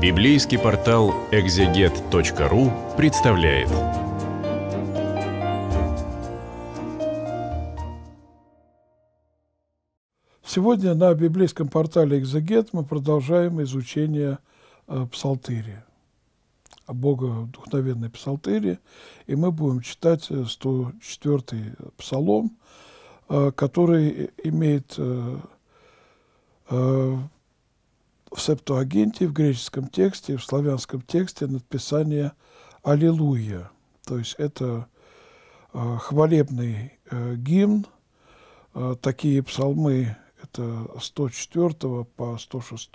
Библейский портал экзегет.ру представляет. Сегодня на библейском портале «Экзегет» мы продолжаем изучение э, Псалтыри, Бога вдохновенной Псалтыри, и мы будем читать 104-й э, Псалом, э, который э, имеет в Септуагинте, в греческом тексте, в славянском тексте надписание «Аллилуйя». То есть это э, хвалебный э, гимн. Э, такие псалмы – это 104 по 106,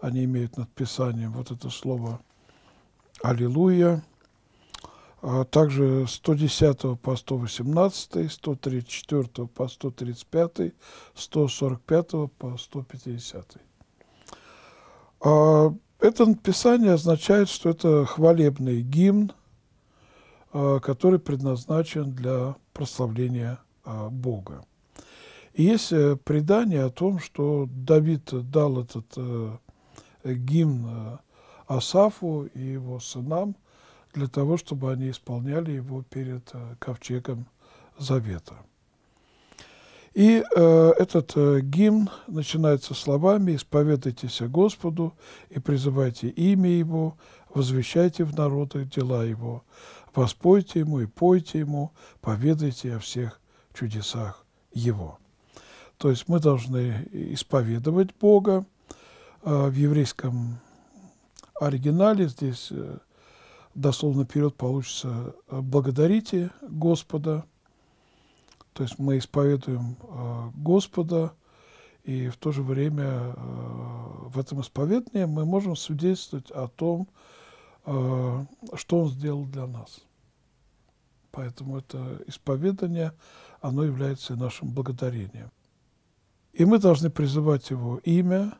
они имеют надписание вот это слово «Аллилуйя». А также 110 по 118, 134 по 135, 145 по 150. А, это написание означает, что это хвалебный гимн, а, который предназначен для прославления а, Бога. И есть э, предание о том, что Давид дал этот э, гимн э, Асафу и его сынам для того, чтобы они исполняли его перед ковчегом Завета. И э, этот э, гимн начинается словами «Исповедайтесь Господу и призывайте имя Его, возвещайте в народы дела Его, воспойте Ему и пойте Ему, поведайте о всех чудесах Его». То есть мы должны исповедовать Бога. Э, в еврейском оригинале здесь э, дословно вперед получится «благодарите Господа». То есть мы исповедуем э, Господа, и в то же время э, в этом исповедании мы можем свидетельствовать о том, э, что Он сделал для нас. Поэтому это исповедание, оно является нашим благодарением. И мы должны призывать Его имя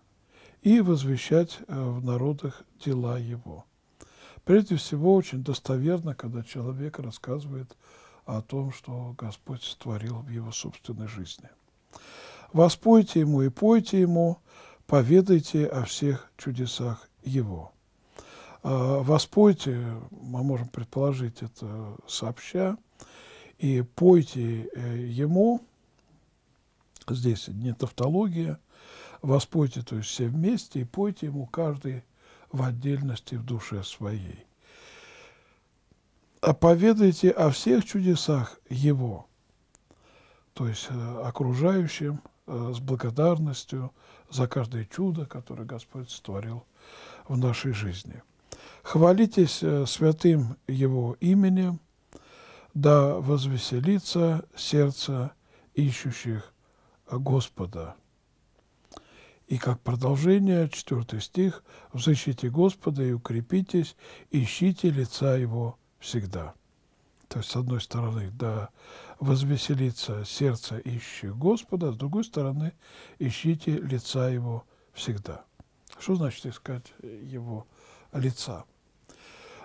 и возвещать в народах дела Его. Прежде всего, очень достоверно, когда человек рассказывает о о том, что Господь сотворил в его собственной жизни. Воспойте ему и пойте ему, поведайте о всех чудесах его. А, воспойте, мы можем предположить это сообща, и пойте э, ему, здесь не тавтология, воспойте, то есть все вместе, и пойте ему каждый в отдельности в душе своей поведайте о всех чудесах Его, то есть э, окружающим э, с благодарностью за каждое чудо, которое Господь сотворил в нашей жизни. Хвалитесь э, святым Его именем, да возвеселится сердце ищущих Господа. И как продолжение, 4 стих, «Взыщите Господа и укрепитесь, ищите лица Его всегда. То есть, с одной стороны, да, возвеселится сердце, ищи Господа, с другой стороны, ищите лица Его всегда. Что значит искать Его лица?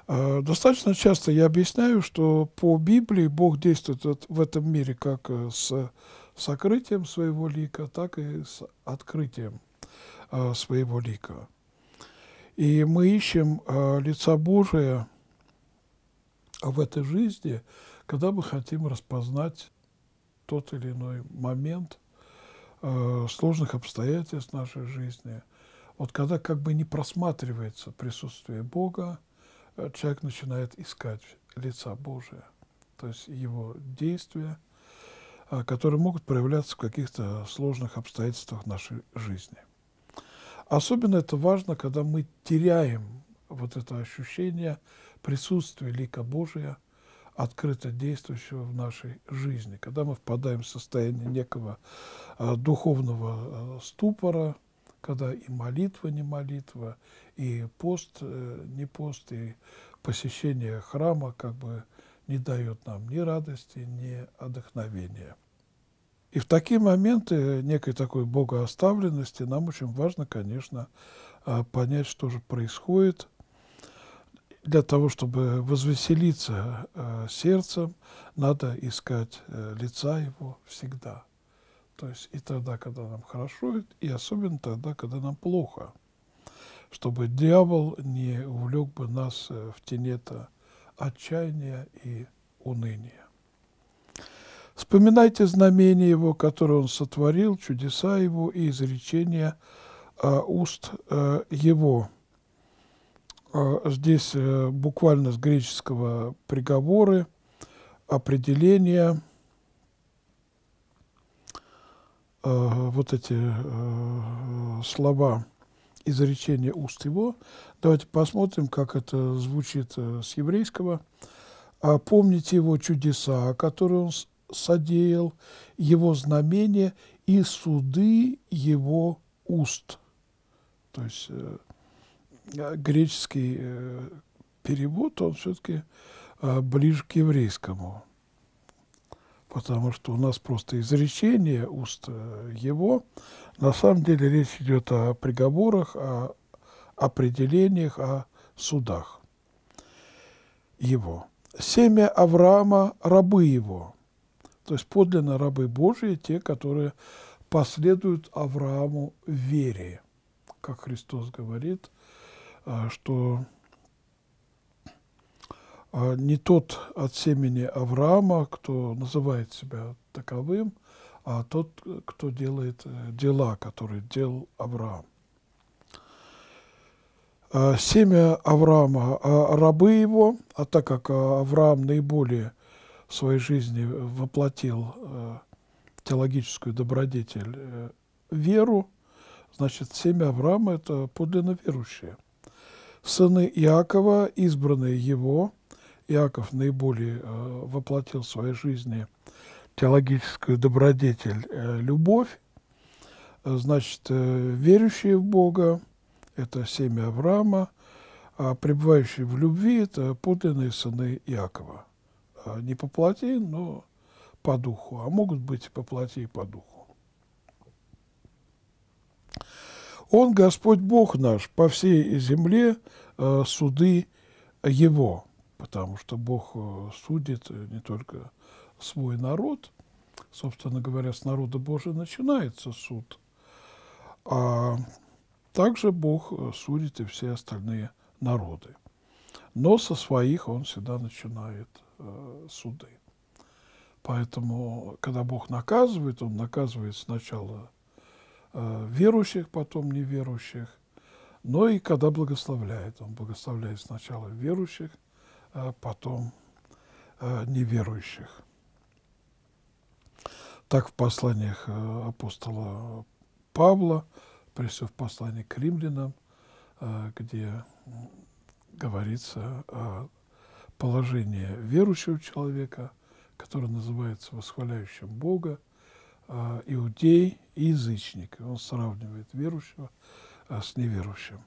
Э, достаточно часто я объясняю, что по Библии Бог действует в этом мире как э, с сокрытием своего лика, так и с открытием э, своего лика. И мы ищем лица Божия – а в этой жизни, когда мы хотим распознать тот или иной момент э, сложных обстоятельств нашей жизни. Вот когда как бы не просматривается присутствие Бога, э, человек начинает искать лица Божия, то есть его действия, э, которые могут проявляться в каких-то сложных обстоятельствах нашей жизни. Особенно это важно, когда мы теряем вот это ощущение присутствие лика Божия, открыто действующего в нашей жизни. Когда мы впадаем в состояние некого а, духовного а, ступора, когда и молитва не молитва, и пост э, не пост, и посещение храма как бы не дает нам ни радости, ни отдохновения. И в такие моменты некой такой богооставленности нам очень важно, конечно, а, понять, что же происходит – для того, чтобы возвеселиться э, сердцем, надо искать э, лица его всегда. То есть и тогда, когда нам хорошо, и особенно тогда, когда нам плохо. Чтобы дьявол не увлек бы нас э, в тенета отчаяния и уныния. Вспоминайте знамения его, которые он сотворил, чудеса его и изречения э, уст э, его. А, здесь э, буквально с греческого приговоры, определения, а, вот эти э, слова изречения уст его. Давайте посмотрим, как это звучит э, с еврейского. «Помните его чудеса, которые он содеял, его знамения и суды его уст». То есть Э, греческий э, перевод, он все-таки э, ближе к еврейскому. Потому что у нас просто изречение уст его. На самом деле речь идет о приговорах, о определениях, о судах его. Семя Авраама – рабы его. То есть подлинно рабы Божии, те, которые последуют Аврааму в вере. Как Христос говорит – а, что а, не тот от семени Авраама, кто называет себя таковым, а тот, кто делает э, дела, которые делал Авраам. А, семя Авраама, рабы его, а так как Авраам наиболее в своей жизни воплотил э, теологическую добродетель э, веру, значит, семя Авраама – это подлинно верующие сыны Иакова, избранные его. Иаков наиболее э, воплотил в своей жизни теологическую добродетель э, любовь. Э, значит, верующие в Бога – это семя Авраама, а пребывающие в любви – это подлинные сыны Иакова. Не по плоти, но по духу, а могут быть и по плоти, и по духу. Он, Господь Бог наш, по всей земле э, суды Его, потому что Бог э, судит э, не только свой народ, собственно говоря, с народа Божия начинается суд, а также Бог судит и все остальные народы. Но со своих он всегда начинает суды. Поэтому, когда Бог наказывает, он наказывает сначала Э, верующих, потом неверующих, но и когда благословляет. Он благословляет сначала верующих, э, потом э, неверующих. Так в посланиях апостола Павла, прежде всего в послании к римлянам, где говорится о положении верующего человека, которое называется восхваляющим Бога, Э, иудей и язычник. Он сравнивает верующего э, с неверующим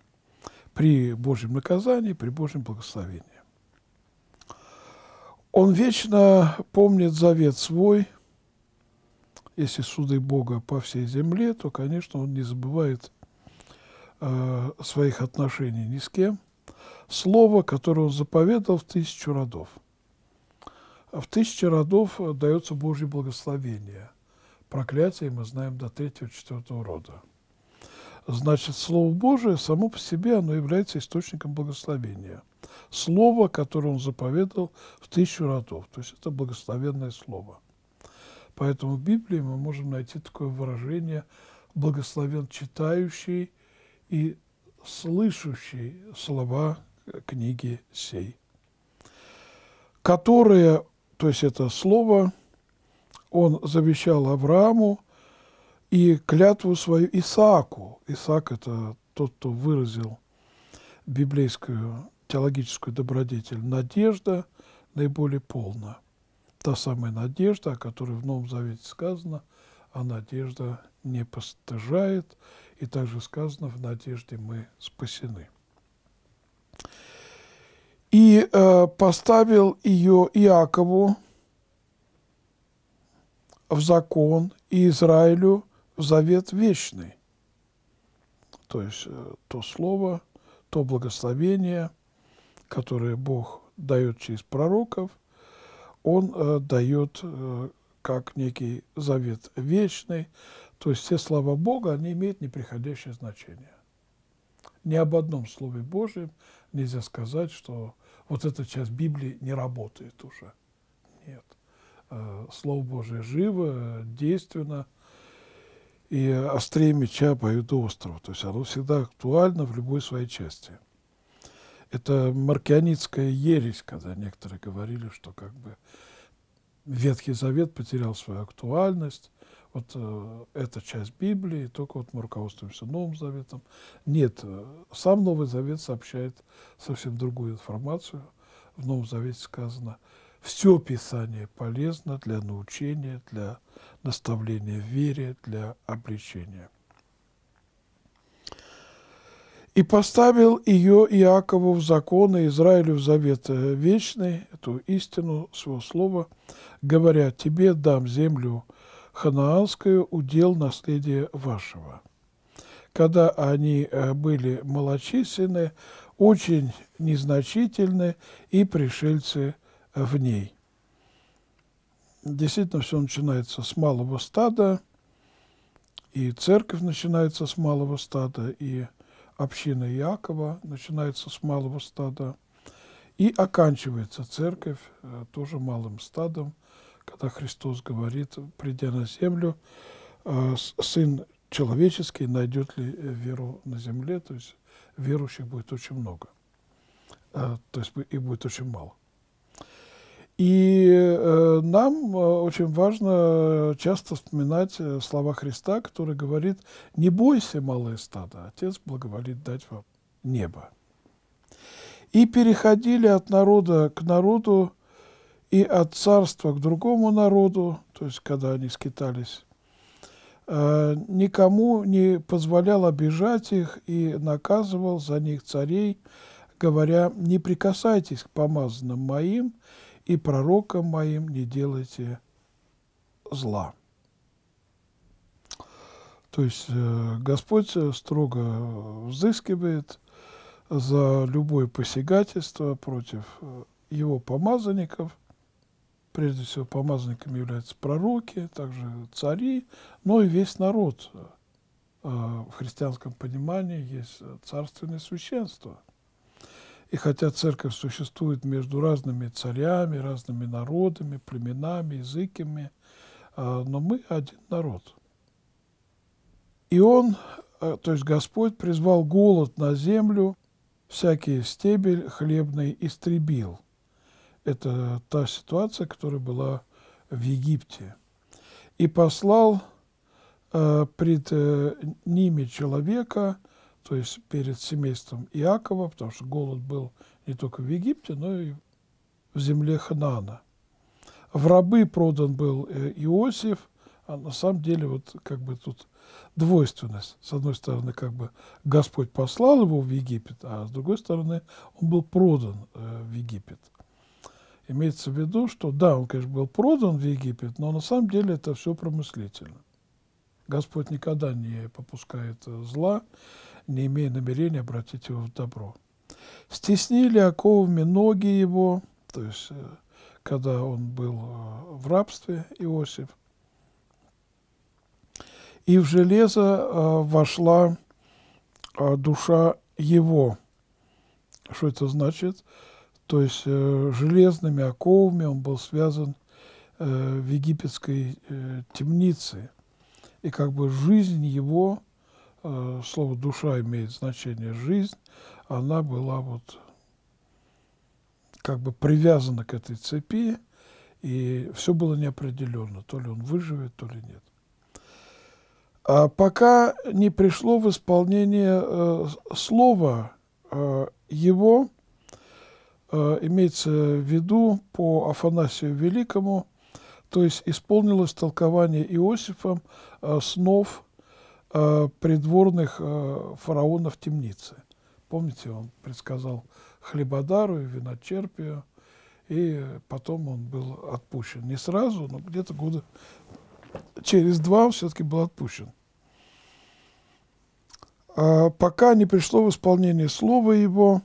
при Божьем наказании, при Божьем благословении. Он вечно помнит завет свой. Если суды Бога по всей земле, то, конечно, он не забывает э, своих отношений ни с кем. Слово, которое он заповедал в тысячу родов. А в тысячу родов дается Божье благословение – Проклятие мы знаем до третьего, четвертого рода. Значит, Слово Божие само по себе оно является источником благословения. Слово, которое он заповедал в тысячу родов. То есть это благословенное слово. Поэтому в Библии мы можем найти такое выражение «благословен читающий и слышащий слова книги сей», которое, то есть это слово – он завещал Аврааму и клятву свою Исааку. Исаак – это тот, кто выразил библейскую теологическую добродетель. Надежда наиболее полна. Та самая надежда, о которой в Новом Завете сказано, а надежда не постыжает, и также сказано, в надежде мы спасены. И э, поставил ее Иакову, в закон и Израилю в завет вечный. То есть э, то слово, то благословение, которое Бог дает через пророков, Он э, дает э, как некий завет вечный. То есть все слова Бога, они имеют неприходящее значение. Ни об одном Слове Божьем нельзя сказать, что вот эта часть Библии не работает уже. Нет. Э, Слово Божие живо, действенно, и острее меча поют остров. То есть оно всегда актуально в любой своей части. Это маркианитская ересь, когда некоторые говорили, что как бы Ветхий Завет потерял свою актуальность, вот э, эта часть Библии, только вот мы руководствуемся Новым Заветом. Нет, э, сам Новый Завет сообщает совсем другую информацию. В Новом Завете сказано – все Писание полезно для научения, для наставления в вере, для обличения. «И поставил ее Иакову в закон и Израилю в завет э, вечный, эту истину своего слова, говоря, «Тебе дам землю ханаанскую, удел наследия вашего». Когда они э, были малочисленны, очень незначительны и пришельцы – в ней. Действительно, все начинается с малого стада, и церковь начинается с малого стада, и община Иакова начинается с малого стада, и оканчивается церковь э, тоже малым стадом, когда Христос говорит, придя на землю, э, Сын человеческий найдет ли э, веру на земле, то есть верующих будет очень много, то есть и будет очень мало. И э, нам э, очень важно э, часто вспоминать э, слова Христа, который говорит, «Не бойся, малое стадо, Отец благоволит дать вам небо». И переходили от народа к народу и от царства к другому народу, то есть когда они скитались, э, никому не позволял обижать их и наказывал за них царей, говоря, «Не прикасайтесь к помазанным моим, и пророком моим не делайте зла». То есть э, Господь э, строго взыскивает за любое посягательство против э, его помазанников. Прежде всего, помазанниками являются пророки, также цари, но и весь народ. В христианском понимании есть царственное священство. И хотя церковь существует между разными царями, разными народами, племенами, языками, а, но мы один народ. И он, а, то есть Господь, призвал голод на землю, всякий стебель хлебный истребил. Это та ситуация, которая была в Египте. И послал а, пред э, ними человека, то есть перед семейством Иакова, потому что голод был не только в Египте, но и в земле Ханана. В рабы продан был э, Иосиф, а на самом деле вот как бы тут двойственность. С одной стороны, как бы Господь послал его в Египет, а с другой стороны, он был продан э, в Египет. Имеется в виду, что да, он, конечно, был продан в Египет, но на самом деле это все промыслительно. Господь никогда не попускает э, зла, не имея намерения обратить его в добро. Стеснили оковами ноги его, то есть э, когда он был э, в рабстве, Иосиф, и в железо э, вошла душа его. Что это значит? То есть железными оковами он был связан в египетской темнице. И как бы жизнь его Э, слово душа имеет значение жизнь, она была вот как бы привязана к этой цепи, и все было неопределенно, то ли он выживет, то ли нет. А пока не пришло в исполнение э, слова э, его, э, имеется в виду по Афанасию Великому, то есть исполнилось толкование Иосифом э, снов э, придворных э, фараонов темницы. Помните, он предсказал Хлебодару и Виночерпию, и потом он был отпущен. Не сразу, но где-то года через два он все-таки был отпущен. А пока не пришло в исполнение слова его,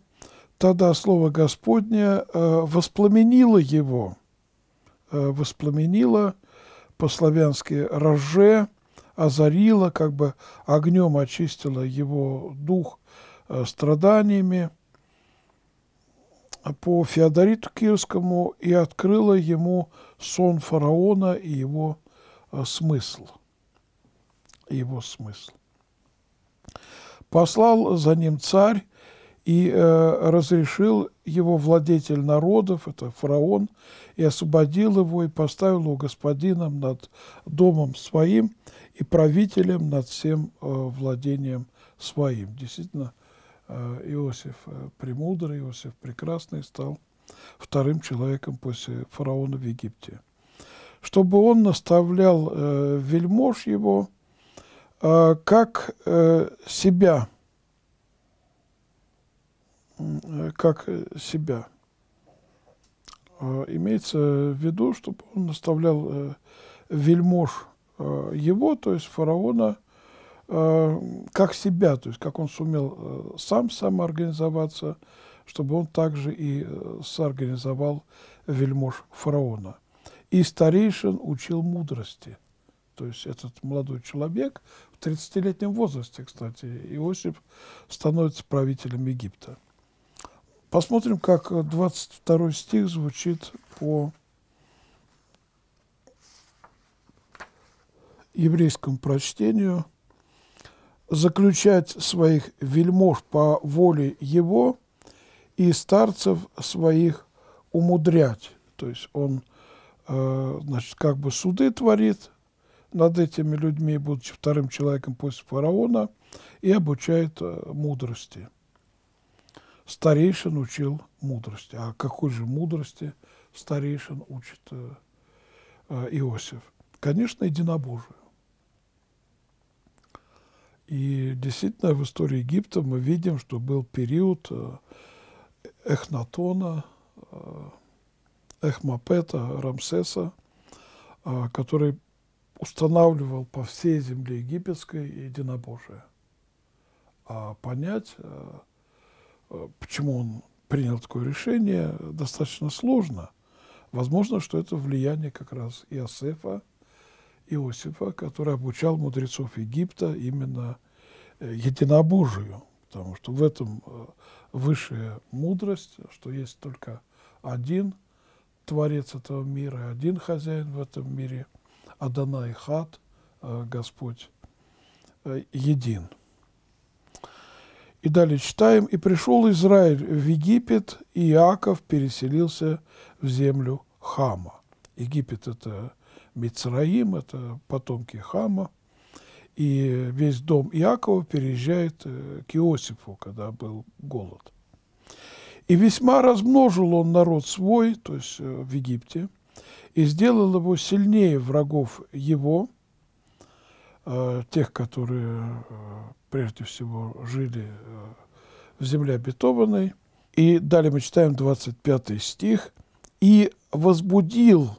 тогда слово Господне э, воспламенило его, э, воспламенило по-славянски «роже», озарила, как бы огнем очистила его дух э, страданиями по Феодориту Кирскому и открыла ему сон фараона и его э, смысл. Его смысл. Послал за ним царь и э, разрешил его владетель народов, это фараон, и освободил его и поставил его господином над домом своим – и правителем над всем э, владением своим. Действительно, э, Иосиф э, Премудрый, Иосиф Прекрасный стал вторым человеком после фараона в Египте. Чтобы он наставлял э, вельмож его, э, как э, себя, э, как себя. Э, имеется в виду, чтобы он наставлял э, вельмож Э, его, то есть фараона, э, как себя, то есть как он сумел э, сам самоорганизоваться, чтобы он также и соорганизовал вельмож фараона. И старейшин учил мудрости. То есть этот молодой человек в 30-летнем возрасте, кстати, Иосиф становится правителем Египта. Посмотрим, как 22 стих звучит по еврейскому прочтению, заключать своих вельмож по воле его и старцев своих умудрять. То есть он э, значит, как бы суды творит над этими людьми, будучи вторым человеком после фараона, и обучает э, мудрости. Старейшин учил мудрости. А какой же мудрости старейшин учит э, Иосиф? Конечно, единобожию. И действительно в истории Египта мы видим, что был период э, Эхнатона, э, Эхмапета, Рамсеса, э, который устанавливал по всей земле египетской единобожие. А понять, почему он принял такое решение, достаточно сложно. Возможно, что это влияние как раз Иосифа Иосифа, который обучал мудрецов Египта именно э, единобожию, потому что в этом э, высшая мудрость, что есть только один творец этого мира, один хозяин в этом мире, Адонай Хат, э, Господь, един. И далее читаем, «И пришел Израиль в Египет, и Иаков переселился в землю Хама». Египет – это Мицраим, это потомки Хама. И весь дом Иакова переезжает э, к Иосифу, когда был голод. И весьма размножил он народ свой, то есть э, в Египте, и сделал его сильнее врагов его, э, тех, которые прежде всего жили в земле обетованной. И далее мы читаем 25 стих. «И возбудил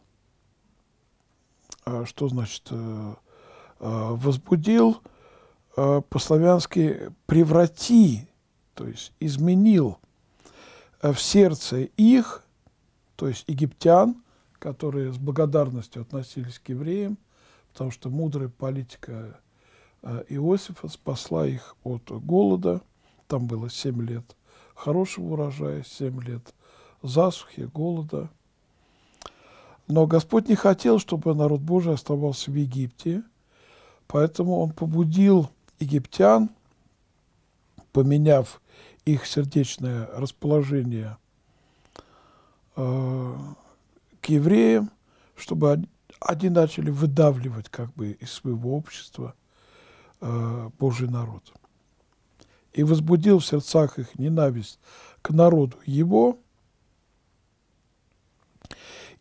а, что значит э, а, возбудил а, по-славянски преврати, то есть изменил э, в сердце их, то есть египтян, которые с благодарностью относились к евреям, потому что мудрая политика э, Иосифа спасла их от голода, там было семь лет хорошего урожая, семь лет засухи, голода – но Господь не хотел, чтобы народ Божий оставался в Египте, поэтому Он побудил египтян, поменяв их сердечное расположение э, к евреям, чтобы они, начали выдавливать как бы из своего общества э, Божий народ. И возбудил в сердцах их ненависть к народу его,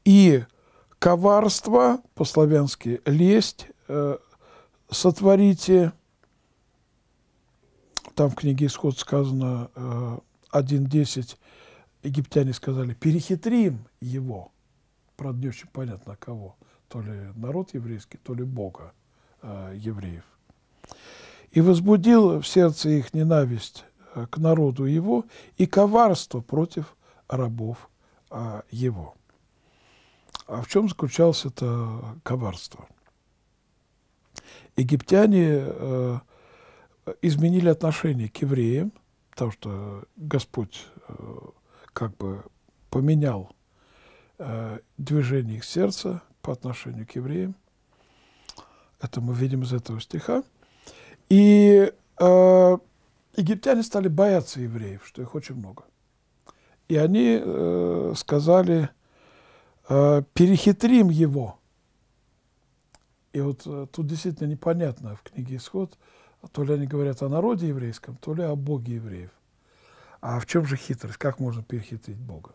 и коварство, по-славянски лесть, э, сотворите, там в книге «Исход» сказано э, 1.10, египтяне сказали, перехитрим его, правда не очень понятно кого, то ли народ еврейский, то ли Бога э, евреев. И возбудил в сердце их ненависть э, к народу его и коварство против рабов его. А в чем заключалось это коварство? Египтяне э, изменили отношение к евреям, потому что Господь э, как бы поменял э, движение их сердца по отношению к евреям. Это мы видим из этого стиха. И э, египтяне стали бояться евреев, что их очень много. И они э, сказали Э, перехитрим его. И вот э, тут действительно непонятно в книге «Исход», то ли они говорят о народе еврейском, то ли о Боге евреев. А в чем же хитрость? Как можно перехитрить Бога?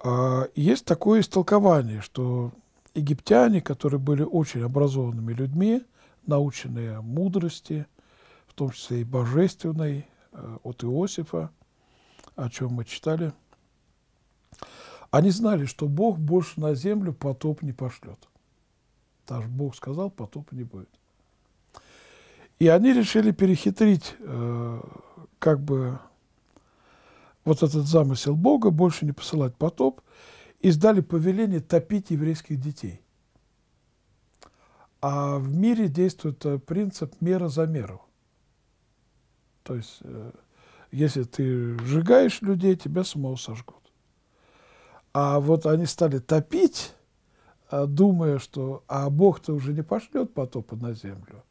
А, есть такое истолкование, что египтяне, которые были очень образованными людьми, наученные мудрости, в том числе и божественной, э, от Иосифа, о чем мы читали – они знали, что Бог больше на землю потоп не пошлет. Даже Бог сказал, потоп не будет. И они решили перехитрить э, как бы вот этот замысел Бога, больше не посылать потоп, и сдали повеление топить еврейских детей. А в мире действует э, принцип мера за меру. То есть, э, если ты сжигаешь людей, тебя самого сожгут. А вот они стали топить, а, думая, что а Бог-то уже не пошлет потопа на землю.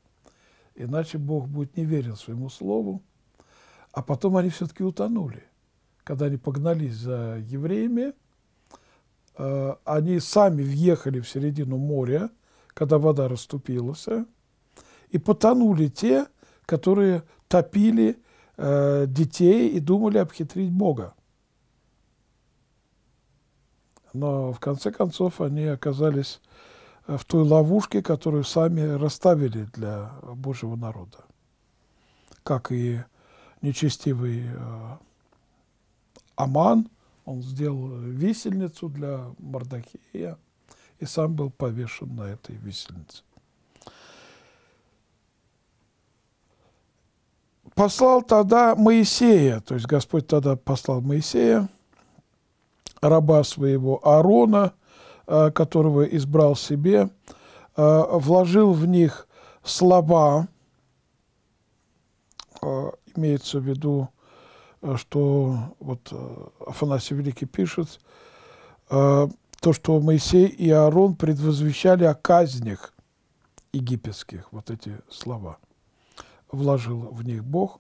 Иначе Бог будет не верен своему слову. А потом они все-таки утонули. Когда они погнались за евреями, а, они сами въехали в середину моря, когда вода расступилась, а, и потонули те, которые топили детей и думали обхитрить Бога но в конце концов они оказались э, в той ловушке, которую сами расставили для Божьего народа, как и нечестивый э, Аман, он сделал висельницу для Мардахея и сам был повешен на этой висельнице. Послал тогда Моисея, то есть Господь тогда послал Моисея, раба своего Аарона, э, которого избрал себе, э, вложил в них слова, э, имеется в виду, что вот Афанасий Великий пишет, то, что Моисей и Аарон предвозвещали о казнях египетских, вот эти слова вложил в них Бог,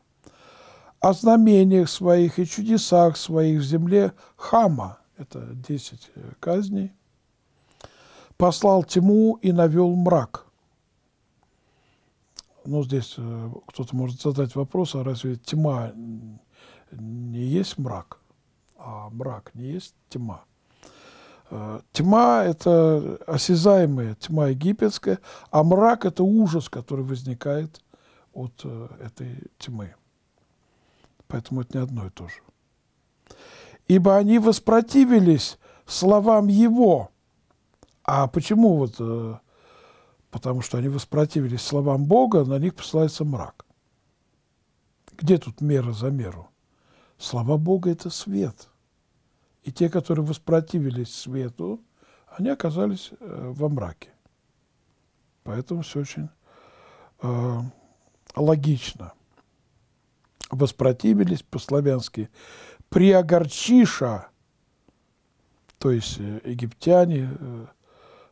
о знамениях своих и чудесах своих в земле Хама – это 10 э, казней, послал тьму и навел мрак. Ну, здесь э, кто-то может задать вопрос, а разве тьма не есть мрак? А мрак не есть тьма. Э, тьма – это осязаемая тьма египетская, а мрак – это ужас, который возникает от этой тьмы. Поэтому это не одно и то же ибо они воспротивились словам Его. А почему вот? Э, потому что они воспротивились словам Бога, на них посылается мрак. Где тут мера за меру? Слова Бога – это свет. И те, которые воспротивились свету, они оказались э, во мраке. Поэтому все очень э, логично. Воспротивились по-славянски – приогорчиша, то есть э, египтяне э,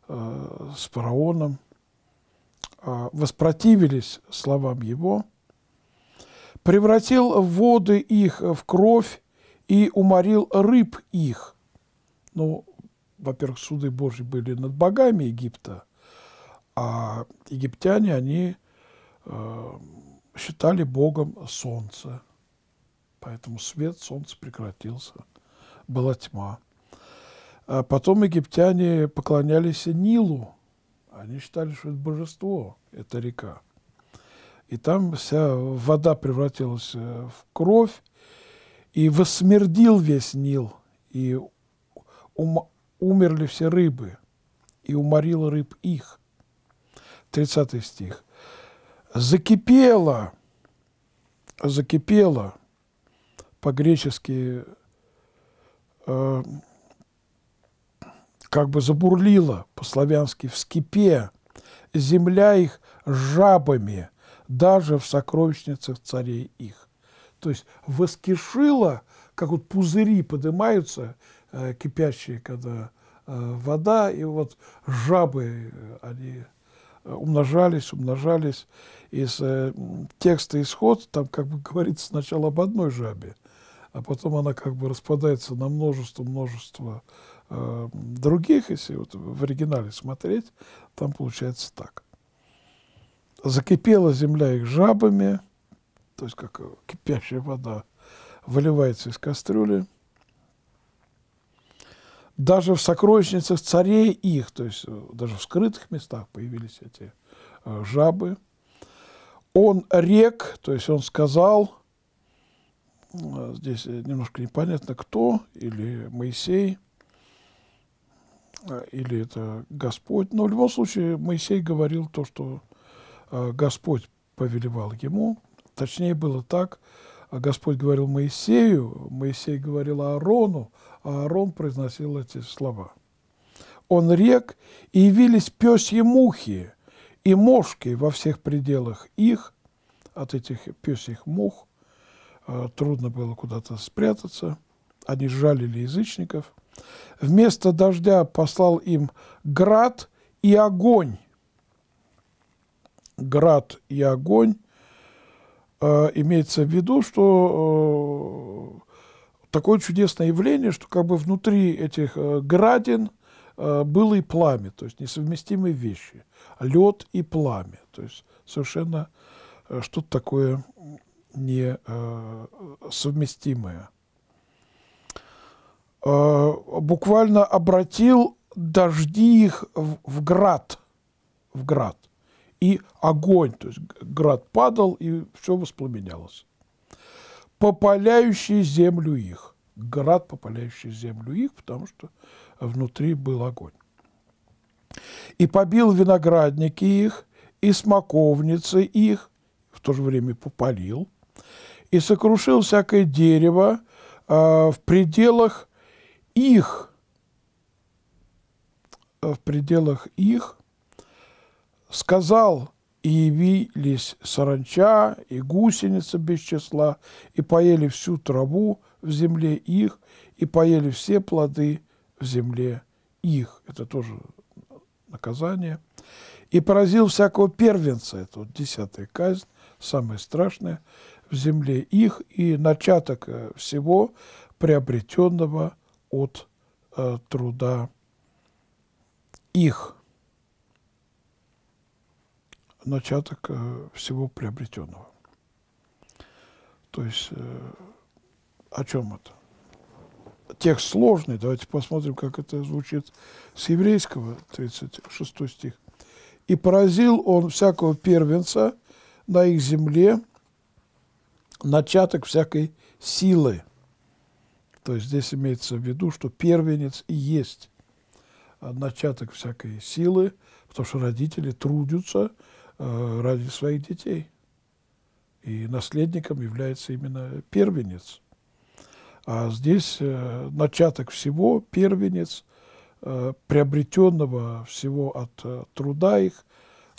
э, с фараоном а, воспротивились словам его, превратил воды их в кровь и уморил рыб их. Ну, во-первых, суды Божьи были над богами Египта, а египтяне, они считали богом солнце. Поэтому свет солнца прекратился. Была тьма. А потом египтяне поклонялись Нилу. Они считали, что это божество, это река. И там вся вода превратилась э, в кровь, и восмердил весь Нил, и ум, умерли все рыбы, и уморил рыб их. 30 стих. Закипело, закипело по-гречески э, как бы забурлила, по-славянски в Скипе земля их жабами, даже в сокровищницах царей их. То есть воскишила, как вот пузыри поднимаются, э, кипящие, когда э, вода, и вот жабы, э, они э, умножались, умножались. Из э, текста исход там как бы говорится сначала об одной жабе – а потом она как бы распадается на множество-множество э, других, если вот в оригинале смотреть, там получается так. Закипела земля их жабами, то есть как э, кипящая вода выливается из кастрюли. Даже в сокровищницах царей их, то есть э, даже в скрытых местах появились эти э, жабы. Он рек, то есть он сказал – Э, здесь э, немножко непонятно, кто, или Моисей, э, или это Господь. Но в любом случае Моисей говорил то, что Господь повелевал ему. Точнее было так, Господь говорил Моисею, Моисей говорил Аарону, а Аарон произносил эти слова. Он рек, и явились пёсьи мухи и мошки во всех пределах их, от этих пёсьих мух, Э, трудно было куда-то спрятаться, они жалили язычников. Вместо дождя послал им град и огонь. Град и огонь. Э, имеется в виду, что э, такое чудесное явление, что как бы внутри этих градин было и пламя, то есть несовместимые вещи. Лед и пламя, то есть совершенно что-то такое несовместимые. Э, э, буквально обратил дожди их в град, в град и огонь, то есть град падал и все воспламенялось. Попаляющий землю их, град, попаляющий землю их, потому что внутри был огонь. И побил виноградники их, и смоковницы их, в то же время попалил – и сокрушил всякое дерево а, в пределах их, а, в пределах их, сказал, и явились саранча и гусеница без числа, и поели всю траву в земле их, и поели все плоды в земле их. Это тоже наказание. И поразил всякого первенца, это вот десятая казнь, самая страшная в земле их и начаток э, всего, приобретенного от э, труда их. Начаток э, всего приобретенного. То есть э, о чем это? Текст сложный, давайте посмотрим, как это звучит с еврейского, 36 стих. «И поразил он всякого первенца на их земле, начаток всякой силы. То есть здесь имеется в виду, что первенец и есть э, начаток всякой силы, потому что родители трудятся э, ради своих детей. И наследником является именно первенец. А здесь э, начаток всего, первенец, э, приобретенного всего от э, труда их,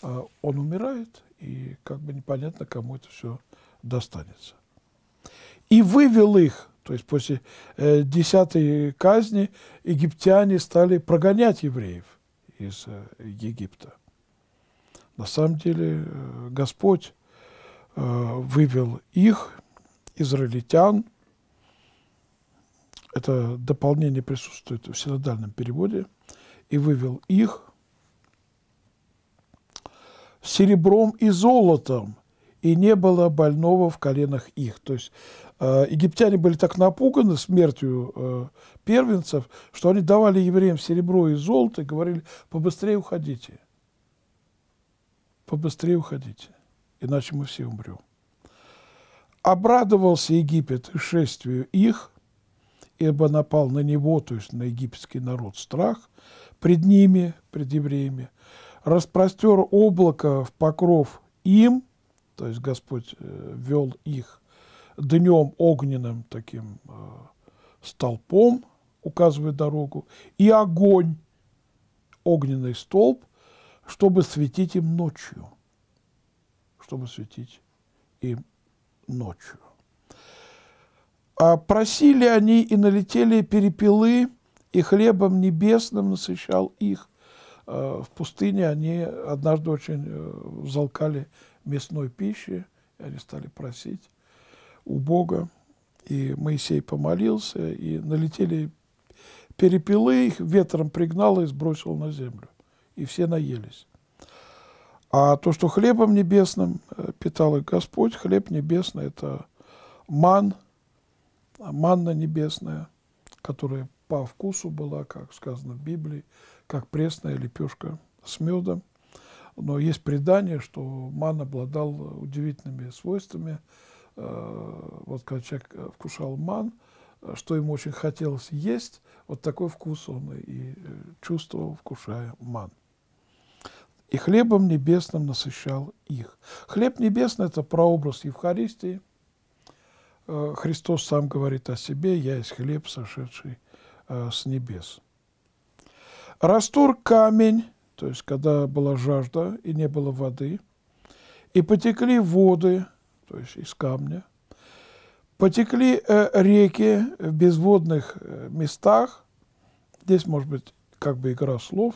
э, он умирает, и как бы непонятно, кому это все достанется. И вывел их, то есть после э, десятой казни египтяне стали прогонять евреев из э, Египта. На самом деле э, Господь вывел их, израильтян, это дополнение присутствует в синодальном переводе, и вывел их серебром и золотом и не было больного в коленах их. То есть э, египтяне были так напуганы смертью э, первенцев, что они давали евреям серебро и золото и говорили, побыстрее уходите, побыстрее уходите, иначе мы все умрем. Обрадовался Египет шествию их, ибо напал на него, то есть на египетский народ, страх пред ними, пред евреями, распростер облако в покров им – то есть Господь э, вел их днем огненным таким э, столпом, указывая дорогу, и огонь, огненный столб, чтобы светить им ночью. Чтобы светить им ночью. А просили они и налетели перепелы, и хлебом небесным насыщал их. Э, в пустыне они однажды очень залкали мясной пищи, и они стали просить у Бога. И Моисей помолился, и налетели перепелы, их ветром пригнало и сбросило на землю. И все наелись. А то, что хлебом небесным э, питал их Господь, хлеб небесный – это ман, манна небесная, которая по вкусу была, как сказано в Библии, как пресная лепешка с медом но есть предание, что ман обладал удивительными свойствами. Э, вот когда человек э, вкушал ман, э, что ему очень хотелось есть, вот такой вкус он и чувствовал, вкушая ман. И хлебом небесным насыщал их. Хлеб небесный – это прообраз Евхаристии. Христос сам говорит о себе, «Я есть хлеб, сошедший с небес». Растур камень то есть когда была жажда и не было воды, и потекли воды, то есть из камня, потекли э, реки в безводных э, местах, здесь может быть как бы игра слов,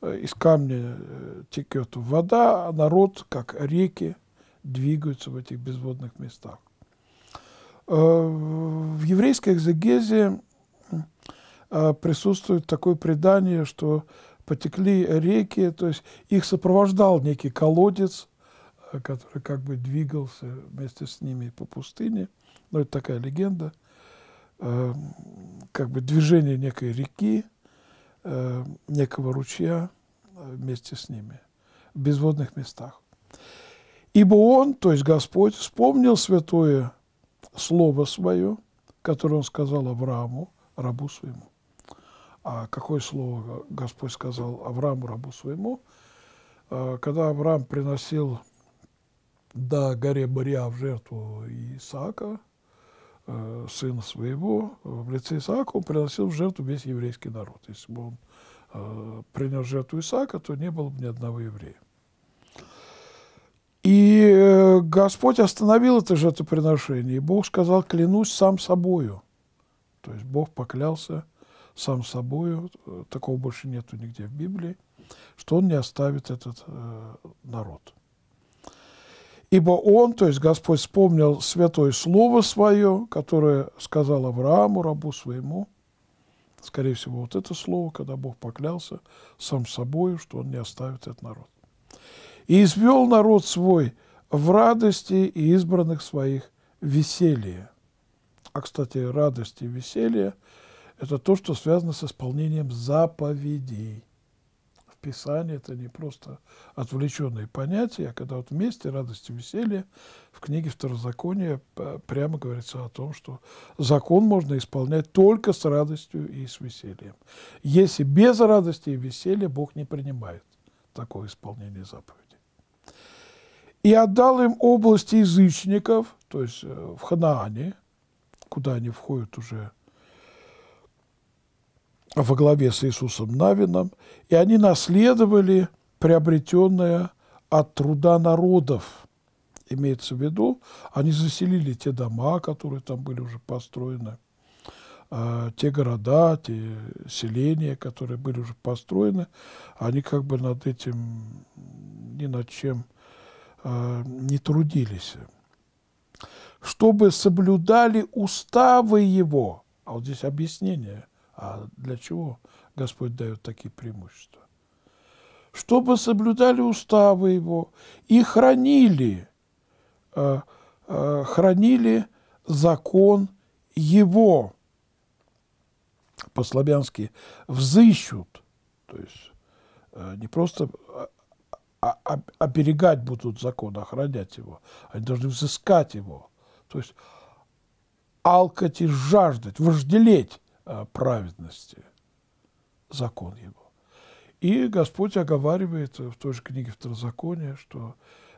э, из камня э, текет вода, а народ, как реки, двигаются в этих безводных местах. В еврейской экзегезе присутствует такое предание, что потекли реки, то есть их сопровождал некий колодец, э, который как бы двигался вместе с ними по пустыне. Но ну, это такая легенда. Эм, как бы движение некой реки, эм, некого ручья э, вместе с ними в безводных местах. Ибо Он, то есть Господь, вспомнил святое слово свое, которое Он сказал Аврааму, рабу своему. А какое слово Господь сказал Аврааму, рабу своему? А, когда Авраам приносил до горе Бария в жертву Исаака, э, сына своего, в лице Исаака, он приносил в жертву весь еврейский народ. Если бы он э, принес жертву Исаака, то не было бы ни одного еврея. И э, Господь остановил это жертвоприношение, и Бог сказал, клянусь сам собою. То есть Бог поклялся, сам собою, такого больше нету нигде в Библии, что он не оставит этот э, народ. Ибо он, то есть Господь, вспомнил святое слово свое, которое сказал Аврааму, рабу своему. Скорее всего, вот это слово, когда Бог поклялся сам собою, что он не оставит этот народ. «И извел народ свой в радости и избранных своих веселье». А, кстати, радость и веселье – это то, что связано с исполнением заповедей. В Писании это не просто отвлеченные понятия, а когда вот вместе радость и веселье, в книге Второзакония э, прямо говорится о том, что закон можно исполнять только с радостью и с весельем. Если без радости и веселья Бог не принимает такое исполнение заповеди и отдал им область язычников, то есть э, в Ханаане, куда они входят уже во главе с Иисусом Навином, и они наследовали приобретенное от труда народов. Имеется в виду, они заселили те дома, которые там были уже построены, а, те города, те селения, которые были уже построены, они как бы над этим ни над чем а, не трудились. Чтобы соблюдали уставы его, а вот здесь объяснение – а для чего Господь дает такие преимущества? Чтобы соблюдали уставы Его и хранили, а, а, хранили закон Его. По-славянски «взыщут», то есть э, не просто а, оберегать будут закон, охранять его, они должны взыскать его, то есть алкать и жаждать, вожделеть праведности, закон его. И Господь оговаривает в той же книге Второзакония, что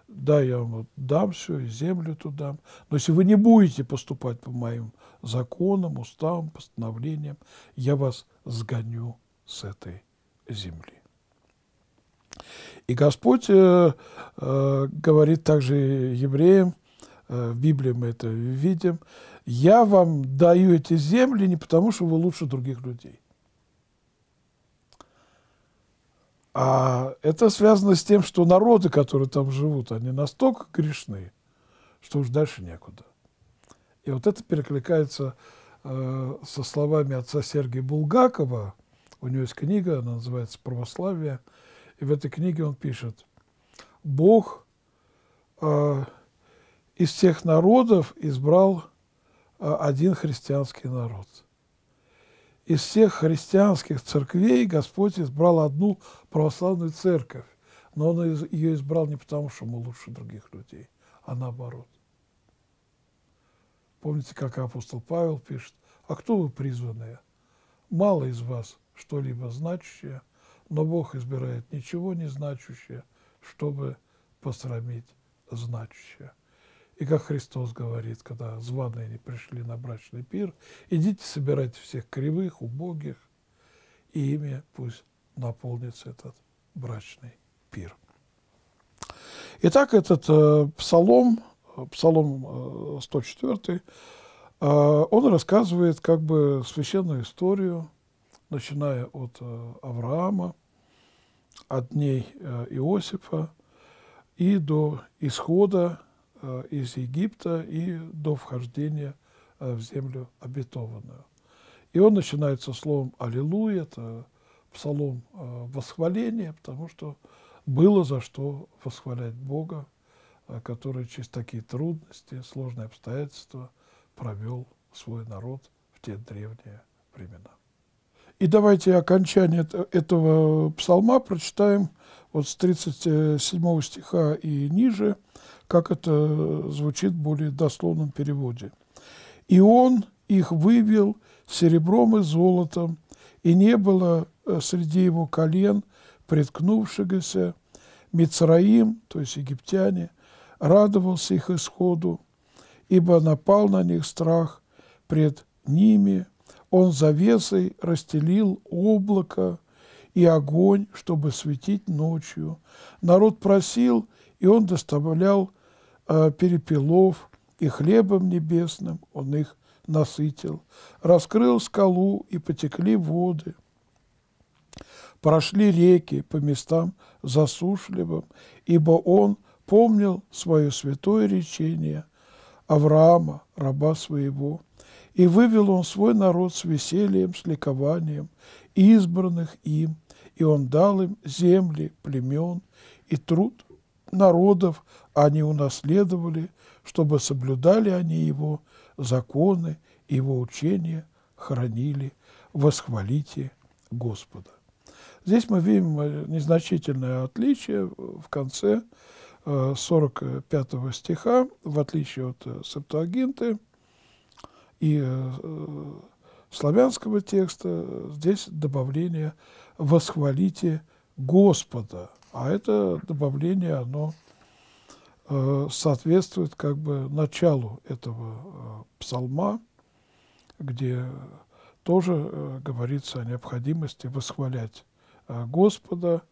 да, я вам дам все, и землю туда, дам, но если вы не будете поступать по моим законам, уставам, постановлениям, я вас сгоню с этой земли. И Господь э, э говорит также евреям, э, в Библии мы это видим, я вам даю эти земли не потому, что вы лучше других людей. А это связано с тем, что народы, которые там живут, они настолько грешны, что уж дальше некуда. И вот это перекликается э, со словами отца Сергия Булгакова. У него есть книга, она называется «Православие». И в этой книге он пишет, «Бог э, из всех народов избрал а, один христианский народ. Из всех христианских церквей Господь избрал одну православную церковь, но Он ее избрал не потому, что мы лучше других людей, а наоборот. Помните, как апостол Павел пишет, «А кто вы призванные? Мало из вас что-либо значащее, но Бог избирает ничего не значащее, чтобы посрамить значащее». И как Христос говорит, когда званые не пришли на брачный пир, идите собирайте всех кривых, убогих, и ими пусть наполнится этот брачный пир. Итак, этот э, псалом, э, псалом э, 104, э, он рассказывает как бы священную историю, начиная от э, Авраама, от дней э, Иосифа и до исхода Э, из Египта и до вхождения э, в землю обетованную. И он начинается словом «Аллилуйя», это псалом э, восхваления, потому что было за что восхвалять Бога, который через такие трудности, сложные обстоятельства провел свой народ в те древние времена. И давайте окончание этого псалма прочитаем вот с 37 стиха и ниже, как это звучит в более дословном переводе. «И он их вывел серебром и золотом, и не было э, среди его колен преткнувшегося Мицраим, то есть египтяне, радовался их исходу, ибо напал на них страх пред ними – он завесой расстелил облако и огонь, чтобы светить ночью. Народ просил, и он доставлял э, перепелов, и хлебом небесным он их насытил. Раскрыл скалу, и потекли воды. Прошли реки по местам засушливым, ибо он помнил свое святое речение Авраама, раба своего. И вывел он свой народ с весельем, с ликованием, избранных им, и он дал им земли, племен и труд народов они унаследовали, чтобы соблюдали они его законы, его учения, хранили, восхвалите Господа. Здесь мы видим э, незначительное отличие в конце 45 э, стиха, в отличие от э, Септуагинты – и э, э, славянского текста э, здесь добавление «восхвалите Господа». А это добавление, оно соответствует как бы началу этого псалма, где тоже говорится о необходимости восхвалять Господа,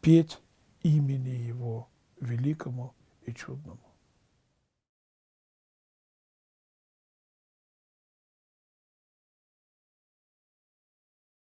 петь имени Его великому и чудному.